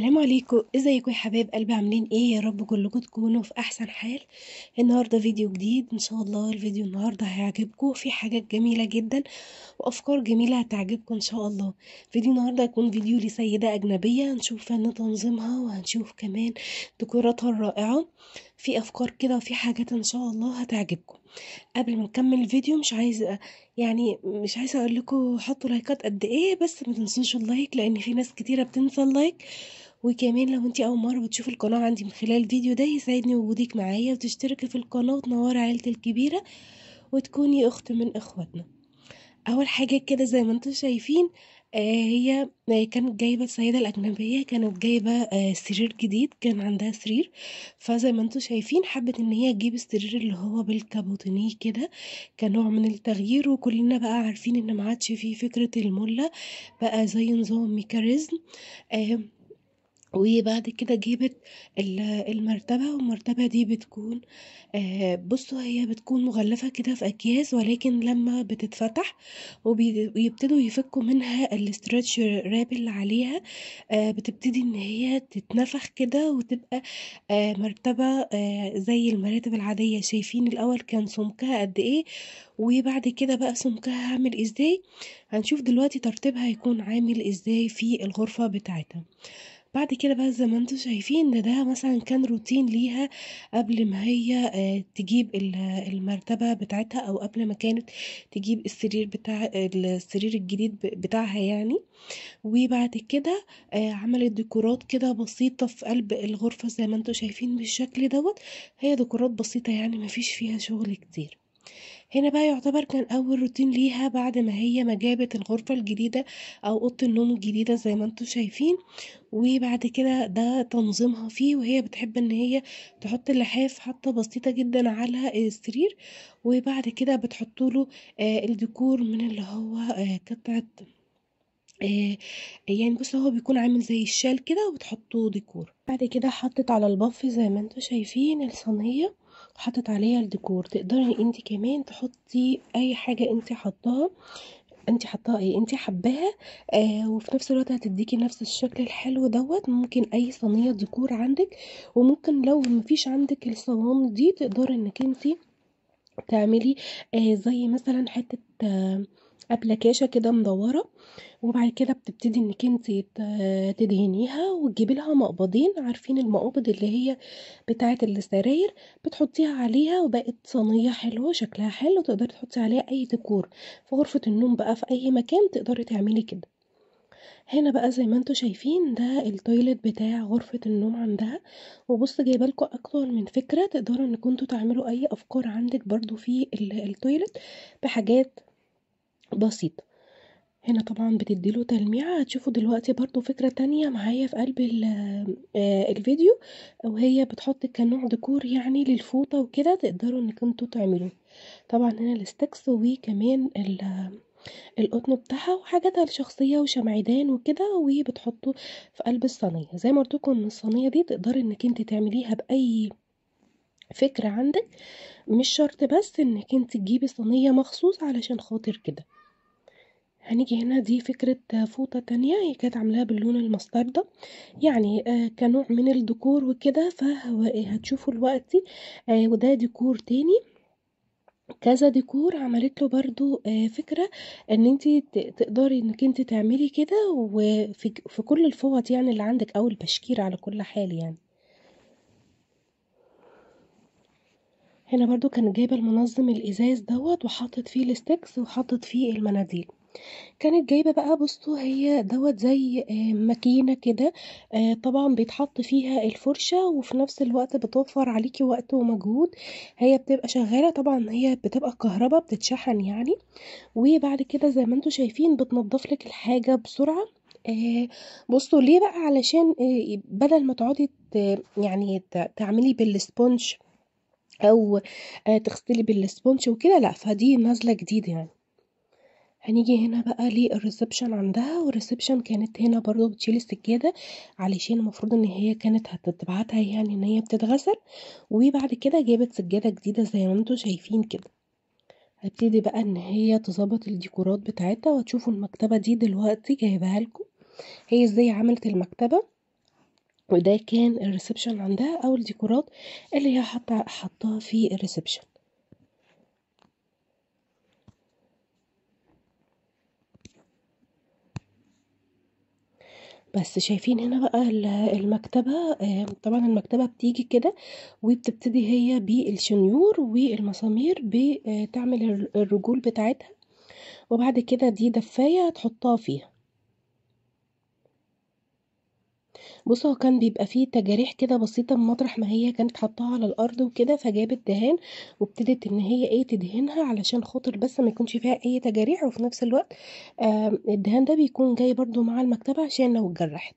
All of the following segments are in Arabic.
السلام عليكم ازيكم يا حبايب قلبي عاملين ايه يا رب كلكم تكونوا في احسن حال النهارده فيديو جديد ان شاء الله الفيديو النهارده هيعجبكم في حاجات جميله جدا وافكار جميله هتعجبكم ان شاء الله فيديو النهارده هيكون فيديو لسيده اجنبيه هنشوف فن تنظيمها وهنشوف كمان ديكوراتها الرائعه في افكار كده وفي حاجات ان شاء الله هتعجبكم قبل ما نكمل الفيديو مش عايزه يعني مش عايزه اقول لكم حطوا لايكات قد ايه بس ما تنسوش اللايك لان في ناس كتيره بتنسى اللايك وكمان لو أنتِ أول مرة بتشوفي القناة عندي من خلال الفيديو ده يسعدني وجودِك معايا وتشتركي في القناة وتنوري عيلتي الكبيرة وتكوني أخت من إخواتنا. أول حاجة كده زي ما أنتم شايفين آه، هي آه، كانت جايبة السيدة الأجنبية كانت جايبة آه، سرير جديد، كان عندها سرير، فزي ما أنتم شايفين حبِّت إن هي تجيب السرير اللي هو بالكابوتونيه كده كنوع من التغيير، وكلنا بقى عارفين إن ما عادش فيه فكرة المُلة، بقى زي نظام ميكانيزم وبعد كده جابت المرتبة والمرتبة دي بتكون آه، بصوا هي بتكون مغلفة كده في أكياس ولكن لما بتتفتح ويبتدوا يفكوا منها الاسترتش راب اللي عليها آه، بتبتدي إن هي تتنفخ كده وتبقى آه، مرتبة زي المراتب العادية شايفين الأول كان سمكها قد إيه وبعد كده بقى سمكها عامل إزاي هنشوف دلوقتي ترتيبها هيكون عامل إزاي في الغرفة بتاعتها بعد كده بقى زي ما أنتم شايفين إن ده مثلًا كان روتين ليها قبل ما هي آه، تجيب المرتبة بتاعتها أو قبل ما كانت تجيب السرير بتاع السرير الجديد بتاعها يعني، وبعد كده آه، عملت ديكورات كده بسيطة في قلب الغرفة زي ما أنتم شايفين بالشكل دوت هي ديكورات بسيطة يعني ما فيش فيها شغل كتير. هنا بقى يعتبر كان أول روتين ليها بعد ما هي ما جابت الغرفة الجديدة أو أوضة النوم الجديدة زي ما انتم شايفين وبعد كده ده تنظيمها فيه وهي بتحب ان هي تحط اللحاف حاطه بسيطة جدا على السرير وبعد كده بتحطوله آه، الديكور من اللي هو آه، قطعة يعني بص هو بيكون عامل زي الشال كده وبتحطه ديكور بعد كده حطت على البف زي ما انتوا شايفين الصينيه وحطت عليها الديكور تقدري انت كمان تحطي اي حاجه انت حطاها انت حطاها ايه انت حباها آه وفي نفس الوقت هتديكي نفس الشكل الحلو دوت ممكن اي صينيه ديكور عندك وممكن لو مفيش عندك الصوان دي تقدري انك انت تعملي آه زي مثلا حته آه ابلكاشة كاشة كده مدورة، وبعد كده بتبتدي إنِّك أنتِ تدهنيها وتجيبي لها مقبضين، عارفين المقابض اللي هي بتاعة السراير، بتحطيها عليها وبقت صينية حلوة شكلها حلو، تقدري تحطي عليها أي ديكور في غرفة النوم بقى في أي مكان تقدري تعملي كده. هنا بقى زي ما أنتم شايفين ده التويلت بتاع غرفة النوم عندها، وبُصّ جايبة لكم أكتر من فكرة تقدروا ان كنتوا تعملوا أي أفكار عندِك برضو في التويلت بحاجات بسيطة، هنا طبعًا بتديله تلميعة هتشوفوا دلوقتي برضو فكرة تانية معايا في قلب آه، الفيديو وهي بتحط كنوع ديكور يعني للفوطة وكده تقدروا ان انتوا تعملوه، طبعًا هنا الستكس وكمان القطن بتاعها وحاجاتها الشخصية وشمعدان وكده وبتحطه في قلب الصينية، زي ما قُلت إن الصينية دي تقدري إنِّك أنتِ تعمليها بأي فكرة عندِك، مش شرط بس إنِّك أنتِ تجيبي صينية مخصوص علشان خاطر كده. هنيجي هنا دي فكرة فوطة تانية هي كانت عاملاها باللون المسطردة يعني آه، كنوع من الديكور وكده فهتشوفوا آه، دلوقتي آه، وده ديكور تاني كذا ديكور عملت له برضو فكرة ان انت تقدري انك انت تعملي كده وفي كل الفوط يعني اللي عندك او البشكير على كل حال يعني هنا برضو كانت جايبة المنظم الازاز دوت وحاطط فيه الستيكس وحاطط فيه المناديل كانت جايبة بقى بُصّوا، هي دوت زي آه، ماكينة كده آه، طبعًا بيتحط فيها الفُرشة وفي نفس الوقت بتوفّر عليكي وقت ومجهود، هي بتبقى شغّالة طبعًا هي بتبقى كهربا بتتشحن يعني، وبعد كده زي ما أنتم شايفين بتنضّف لِك الحاجة بسرعة آه، بُصّوا، ليه بقى؟ علشان بدل ما تقعدي يعني تعملي بالسبونج أو تغسلي بالسبونج وكده لأ، فدي نازلة جديده يعني. هنيجي هنا بقى للريسبشن عندها والريسبشن كانت هنا برضو بتشيل السجادة علشان المفروض ان هي كانت هتبعتها يعني ان هي بتتغسل وبعد كده جابت سجادة جديدة زي ما انتم شايفين كده هبتدي بقى ان هي تظبط الديكورات بتاعتها وهتشوفوا المكتبة دي دلوقتي جايبها لكم هي ازاي عملت المكتبة وده كان الريسبشن عندها او الديكورات اللي هي حطها في الريسبشن بس شايفين هنا بقى المكتبة طبعا المكتبة بتيجي كده وبتبتدي هي بالشنيور والمسامير بتعمل الرجول بتاعتها وبعد كده دي دفاية تحطها فيها بُص، هو كان بيبقى فيه تجاريح كده بسيطة من مطرح ما هي كانت حطّاها على الأرض وكده، فجابت دهان وابتدت إن هي إيه، تدهنها علشان خاطر بس ما يكونش فيها أي تجاريح، وفي نفس الوقت آه الدهان ده بيكون جاي برده مع المكتبة عشان لو اتجرّحت،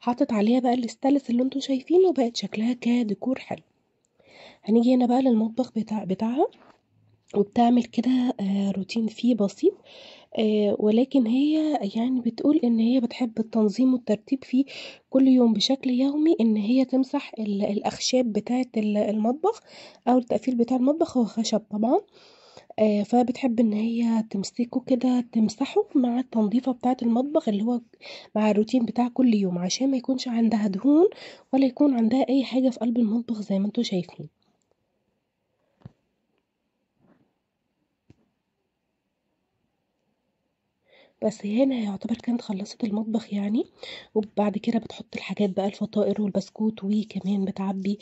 حطّت عليها بقى الاستلس اللي أنتم شايفينه، وبقت شكلها كديكور حلو. هنيجي هنا بقى للمطبخ بتاع بتاعها وبتعمل كده آه، روتين فيه بسيط آه، ولكن هي يعني بتقول إن هي بتحب التنظيم والترتيب فيه كل يوم بشكل يومي إن هي تمسح الأخشاب بتاعة المطبخ أو التقفيل بتاع المطبخ هو خشب طبعًا، آآ آه، فبتحب إن هي تمسكه كده تمسحه مع التنضيفة بتاعة المطبخ اللي هو مع الروتين بتاع كل يوم، عشان ما يكونش عندها دهون ولا يكون عندها أي حاجة في قلب المطبخ زي ما أنتم شايفين. بس هنا يعتبر كانت خلصت المطبخ يعني وبعد كده بتحط الحاجات بقى الفطائر والبسكوت وكمان بتعبي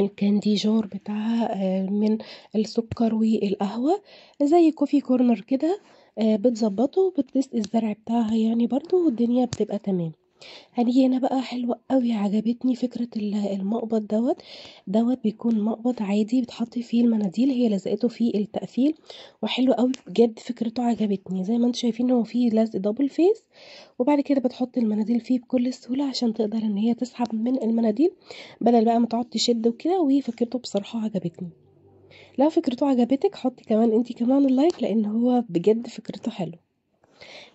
الكاندي جار بتاعها آه، من السكر والقهوة زي كوفي كورنر كده آه، بتظبطه بتسقي الزرع بتاعها يعني برضو والدنيا بتبقى تمام هنيجي هنا بقى حلوة أوي عجبتني فكرة المقبض دوت دوت بيكون مقبض عادي بتحطي فيه المناديل هي لزقته فيه التقفيل، وحلو أوي بجد فكرته عجبتني، زي ما أنتم شايفين هو فيه لزق دبل فيس وبعد كده بتحطي المناديل فيه بكل سهولة عشان تقدر إن هي تسحب من المناديل بدل بقى ما تقعد تشد وكده، وفكرته بصراحة عجبتني. لو فكرته عجبتك حطي كمان انتي كمان اللايك لأن هو بجد فكرته حلوة.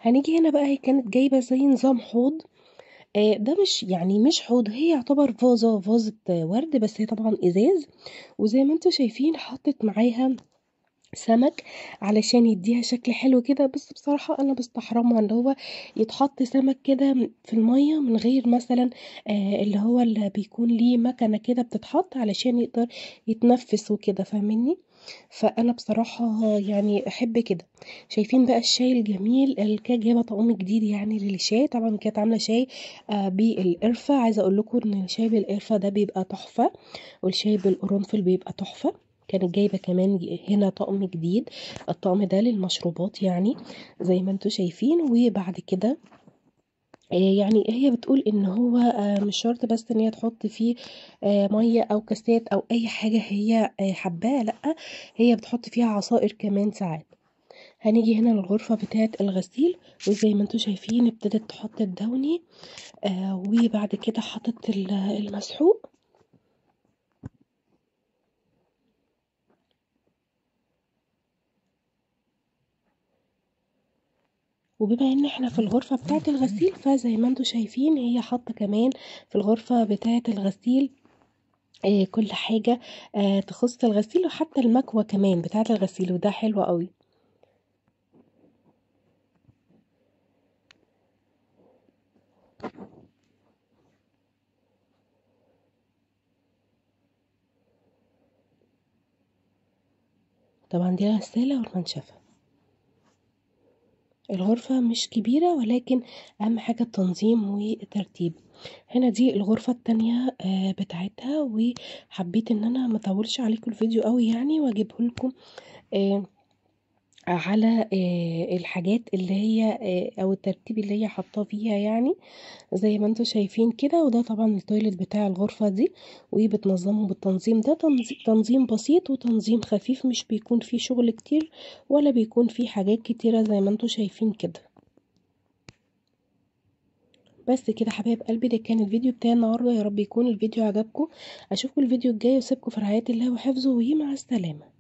هنيجي هنا بقى هي كانت جايبة زي نظام حوض آه، ده مش يعني مش حوض، هي يعتبر فازة، فازة ورد بس هي طبعًا إزاز، وزي ما أنتم شايفين حطِّت معاها سمك علشان يدّيها شكل حلو كده، بس بصراحة أنا بستحرمها ان هو يتحط سمك كده في المَيّة من غير مثلًا آآ آه، اللي هو اللي بيكون ليه مَكَنة كده بتتحط علشان يقدر يتنفِّس وكده، فاهميني فأنا بصراحة يعني أحب كده. شايفين بقى الشاي الجميل، الكاك جايبة طقم جديد يعني للشاي، طبعًا كانت عاملة شاي آه، بالقرفة، عايزة أقول لكم إن الشاي بالقرفة ده بيبقى تحفة، والشاي بالقرنفل بيبقى تحفة. كانت جايبة كمان هنا طقم جديد، الطقم ده للمشروبات يعني زي ما أنتم شايفين، وبعد كده آه، يعني هي بتقول إن هو آه، مش شرط بس إن هي تحُط فيه آه، مَيّة أو كاسات أو أي حاجة هي حباة لأ، هي بتحُط فيها عصائر كمان ساعات. هنيجي هنا للغرفة بتاعة الغسيل، وزي ما أنتم شايفين ابتدت تحُط الدَّوْني، وبعد كده حَطِت المسحوق. وبما ان احنا في الغرفة بتاعة الغسيل فزي ما انتم شايفين هي حاطة كمان في الغرفة بتاعة الغسيل آه، كل حاجة آه، تخص الغسيل وحتى المكوة كمان بتاعة الغسيل وده حلو قوي طبعا دي غسالة والمنشفة الغرفة مش كبيرة ولكن أهم حاجة التنظيم والترتيب هنا دي الغرفة التانية آه، بتاعتها وحبيت ان انا مطولش عليكم الفيديو قوي يعني واجيبهولكم آه على آه، الحاجات اللي هي آه، أو الترتيب اللي هي حاطاه فيها يعني، زي ما أنتم شايفين كده، وده طبعًا الtoilet بتاع الغرفة دي، وبتنظمه بالتنظيم ده تنظيم بسيط وتنظيم خفيف مش بيكون فيه شغل كتير، ولا بيكون فيه حاجات كتيرة زي ما أنتم شايفين كده. بس كده حبايب قلبي ده كان الفيديو بتاعي النهارده، يارب يكون الفيديو عجبكم، أشوفكم الفيديو الجاي وسيبكم في رعاية الله وحفظه، مع السلامة.